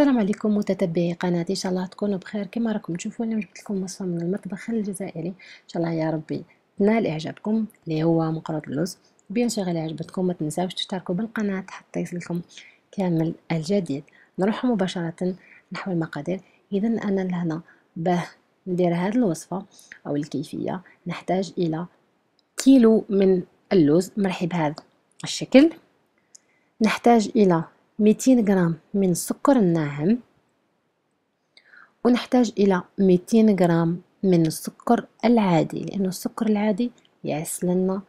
السلام عليكم متتبعي قناتي ان شاء الله تكونوا بخير كما راكم تشوفوا اليوم جبت لكم وصفه من المطبخ الجزائري ان شاء الله يا ربي تنال اعجابكم اللي هو مقرط اللوز بيان شغله عجبتكم ما تنساوش تشتركوا بالقناه حتى يصلكم كامل الجديد نروح مباشره نحو المقادير اذا انا لهنا باه ندير هذه الوصفه او الكيفيه نحتاج الى كيلو من اللوز مرحي هذا الشكل نحتاج الى ميتين غرام من السكر الناعم ونحتاج إلى ميتين غرام من السكر العادي لأنه السكر العادي يعس لنا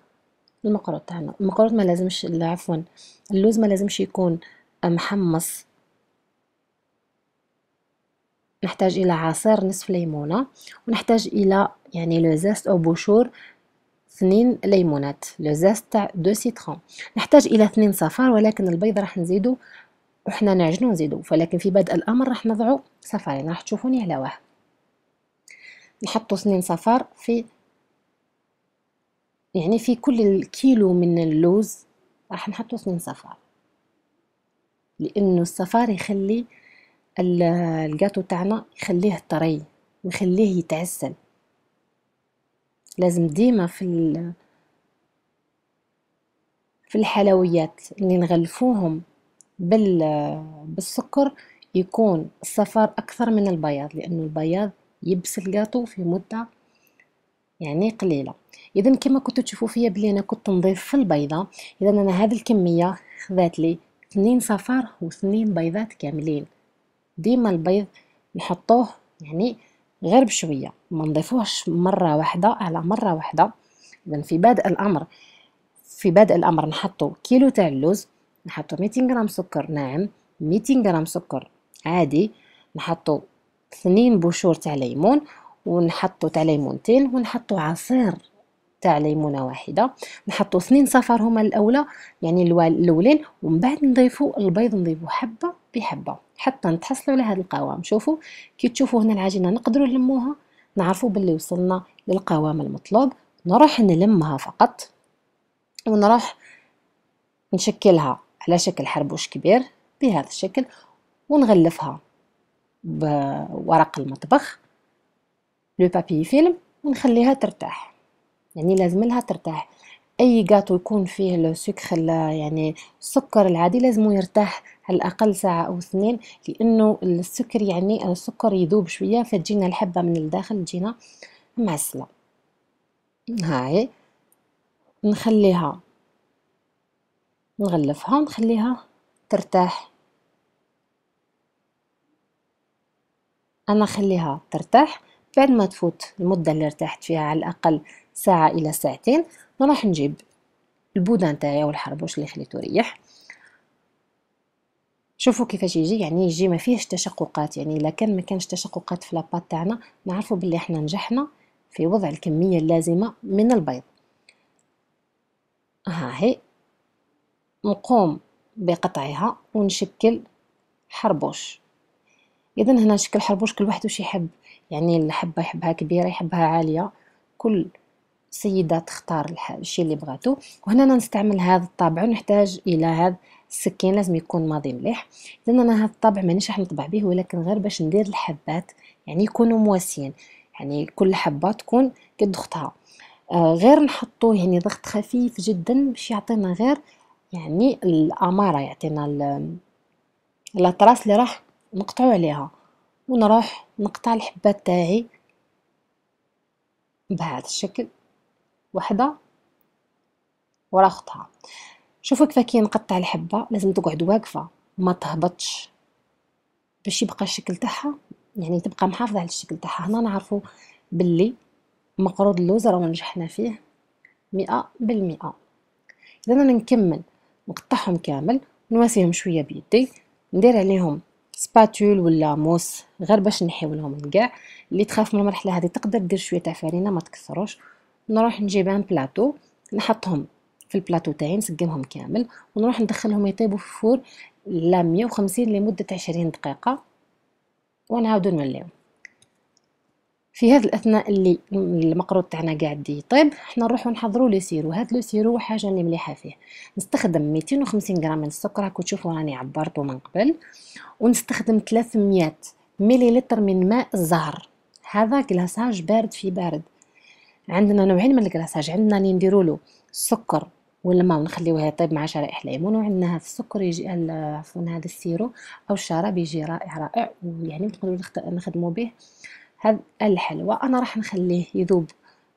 المقروط تاعنا المقروط ما لازمش عفوا اللوز ما لازمش يكون محمص نحتاج الى عصير نصف ليمونه ونحتاج الى يعني لوزاست او بشور اثنين ليمونات لو زاست تاع دو سيترون نحتاج الى اثنين صفار ولكن البيض راح نزيدو وحنا نعجنو نزيدو ولكن في بدء الامر راح نضعو صفارين راح تشوفوني على واحد نحطو اثنين صفار في يعني في كل كيلو من اللوز راح نحطو اثنين صفار لانه الصفار يخلي الجاتو تاعنا يخليه طري ويخليه يتعسل لازم ديما في في الحلويات اللي نغلفوهم بال بالسكر يكون الصفار اكثر من البياض لانه البياض يبس الكاطو في مده يعني قليله اذا كما كنتو تشوفوا فيا بلي انا كنت نضيف في البيضه اذا انا هذه الكميه خذات لي اثنين صفار واثنين بيضات كاملين ديما البيض نحطوه يعني غير بشويه ما نضيفوهش مره واحده على مره واحده اذا في بدء الامر في بدء الامر نحطو كيلو تاع اللوز نحطو 200 غرام سكر ناعم 200 غرام سكر عادي نحطو اثنين بشور تاع ليمون ونحطو تاع ليمونتين ونحطو عصير تاع ليمونه واحده نحطو اثنين صفر هما الاولى يعني الاولين ومن بعد نضيفو البيض نضيفو حبه بحبه حتى نتحصلوا على هذا القوام شوفوا كي تشوفوا هنا العجينه نقدروا نلموها نعرفوا باللي وصلنا للقوام المطلوب نروح نلمها فقط ونروح نشكلها على شكل حربوش كبير بهذا الشكل ونغلفها بورق المطبخ لو بابي فيلم ونخليها ترتاح يعني لازم لها ترتاح اي جاتو يكون فيه السكر يعني السكر العادي لازم يرتاح على الاقل ساعه او اثنين لانه السكر يعني السكر يذوب شويه فتجينا الحبه من الداخل تجينا معسله هاي نخليها نغلفها ونخليها ترتاح انا خليها ترتاح بعد ما تفوت المده اللي ارتحت فيها على الاقل ساعه الى ساعتين نروح نجيب البودان تاعي او الحربوش اللي خليته ريح شوفوا كيفاش يجي يعني يجي ما فيهش تشققات يعني الا كان ما كانش تشققات في لاباط تاعنا نعرفوا باللي احنا نجحنا في وضع الكميه اللازمه من البيض ها هي نقوم بقطعها ونشكل حربوش اذا هنا نشكل حربوش كل واحد وش يحب يعني اللي حبه يحبها كبيره يحبها عاليه كل السيده تختار الشيء اللي بغاتو وهنا انا نستعمل هذا الطابع ونحتاج الى هذا السكين لازم يكون ماضي مليح لان انا هذا الطابع مانيش راح نطبع به ولكن غير باش ندير الحبات يعني يكونوا مواسيين يعني كل حبه تكون قد اختها آه غير نحطو يعني ضغط خفيف جدا باش يعطينا غير يعني الاماره يعطينا الاطراس اللي راح نقطعو عليها ونروح نقطع الحبات تاعي بهذا الشكل وحدة ورا خطها شوفوا كيف كي نقطع الحبة لازم تقعد واقفة ما تهبطش باش يبقى الشكل تاعها يعني تبقى محافظة على الشكل تاعها هنا نعرفوا باللي مقروض اللوز راه نجحنا فيه مئة بالمئة إذا أنا نكمل نقطعهم كامل نواسيهم شوية بيدي ندير عليهم سباتول ولا موس غير باش نحيولهم لهم اللي تخاف من المرحله هذه تقدر دير شويه تاع فرينه ما تكثروش نروح نجيب ان بلاطو نحطهم في البلاطو تاعي نسقمهم كامل ونروح ندخلهم يطيبوا في الفور لا 150 لمده 20 دقيقه ونعاودو نوليو في هذا الاثناء اللي المقروط تاعنا قاعد يطيب حنا نروحو نحضرو لو سيرو هذا لو سيرو حاجه اللي مليحه فيه نستخدم 250 غرام من السكر راكو تشوفوا راني عبرتو من قبل ونستخدم 300 مليلتر من ماء الزهر هذا كلاساج بارد في بارد عندنا نوعين من الكراساج عندنا اللي نديرو له السكر والماء ونخليوه يطيب مع شرائح ليمون وعندنا هذا السكر يجي عفوا هذا السيرو او الشراب يجي رائع رائع ويعني نقدروا نخدموا به هذا الحلوى انا راح نخليه يذوب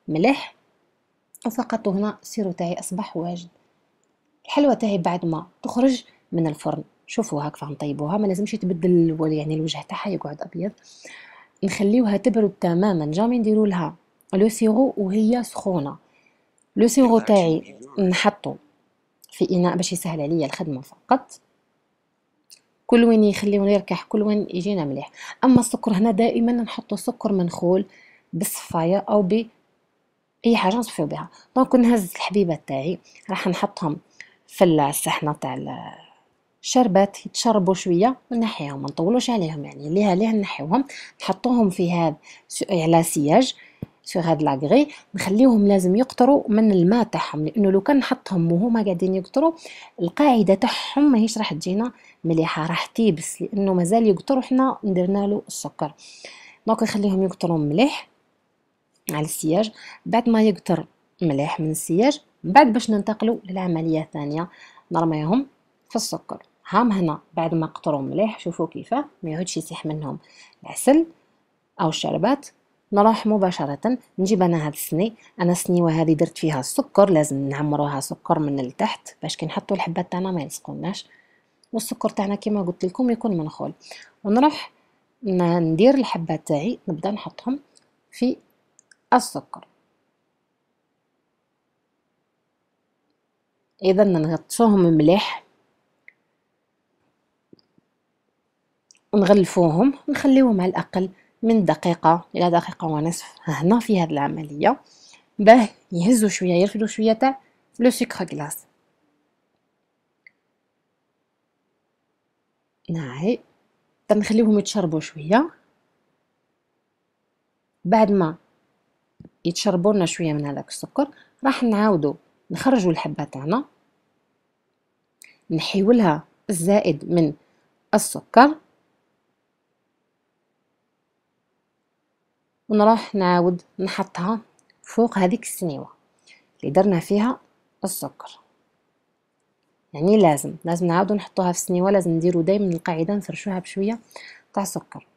ملح وفقط هنا السيرو تاعي اصبح واجد الحلوى تاعي بعد ما تخرج من الفرن شوفوا هاك فهم طيبوها ما لازمش يتبدل يعني الوجه تاعها يقعد ابيض نخليوها تبرد تماما جامي نديرولها لها لو سيرو وهي سخونه لو سيرو تاعي نحطو في اناء باش يسهل عليا الخدمه فقط كل وين يخليوني يركح كل وين يجينا مليح اما السكر هنا دائما نحطو سكر منخول بالصفايه او ب اي حاجه نصفيو بها دونك نهز الحبيبات تاعي راح نحطهم في الصحنه تاع الشربات يتشربوا شويه ونحيهم ما نطولوش عليهم يعني ليها ليه نحيوهم نحطوهم في هذا على سياج سوغ هاد لاغري نخليوهم لازم يقطروا من الماء تاعهم لانه لو كان نحطهم وهما قاعدين يقطروا القاعده تاعهم ماهيش راح تجينا مليحه راح تيبس لانه مازال يقطروا حنا درنا له السكر دونك نخليهم يقطروا مليح على السياج بعد ما يقطر مليح من السياج بعد باش ننتقلوا للعمليه الثانيه نرميهم في السكر هام هنا بعد ما قطروا مليح شوفوا كيفاه ما يعودش يسيح منهم العسل او الشربات نروح مباشرة نجيب أنا هاد السني أنا السنيوة هذه درت فيها السكر لازم نعمروها سكر من التحت باش كي نحطو الحبات تاعنا ما يلصقوناش والسكر تاعنا كيما قلت لكم يكون منخول ونروح ندير الحبات تاعي نبدا نحطهم في السكر اذا نغطسوهم مليح ونغلفوهم نخليوهم على الاقل من دقيقة إلى دقيقة ونصف هنا في هذه العملية باه يهزوا شوية يرفدوا شوية تاع لو سكر غلاس ناعي تنخليوهم يتشربوا شوية بعد ما يتشربوا لنا شوية من هذاك السكر راح نعاودو نخرجوا الحبة تاعنا نحيولها الزائد من السكر ونروح نعاود نحطها فوق هذيك السنيوه اللي درنا فيها السكر يعني لازم لازم نعاودو نحطوها في السنيوه لازم نديرو دائما القاعده نفرشوها بشويه تاع سكر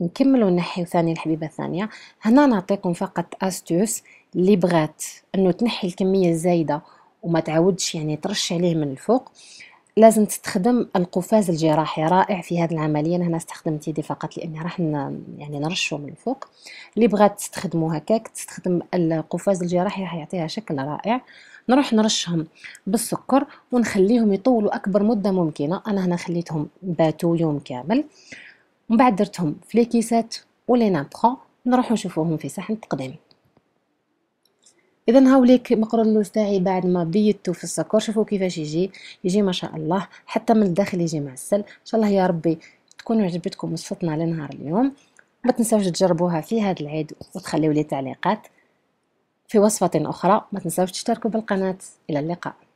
نكمل ونحيو ثاني الحبيبه الثانيه هنا نعطيكم فقط استوس اللي بغات انه تنحي الكميه الزايده وما تعاودش يعني ترش عليه من الفوق لازم تستخدم القفاز الجراحي رائع في هذه العمليه انا هنا استخدمت يدي فقط لاني راح يعني نرشو من الفوق اللي بغات تستخدمو هكاك تستخدم القفاز الجراحي راح يعطيها شكل رائع نروح نرشهم بالسكر ونخليهم يطولوا اكبر مده ممكنه انا هنا خليتهم باتوا يوم كامل ومن بعد درتهم في ليكيسات ولي نابخو نروحو نشوفوهم في صحن التقديم اذا هاوليك اللوز تاعي بعد ما بيتو في السكر شوفوا كيفاش يجي يجي ما شاء الله حتى من الداخل يجي معسل ان شاء الله يا ربي تكونوا عجبتكم وصفتنا لنهار اليوم ما تنساوش تجربوها في هذا العيد وتخليوا لي تعليقات في وصفه اخرى ما تنساوش تشتركوا بالقناه الى اللقاء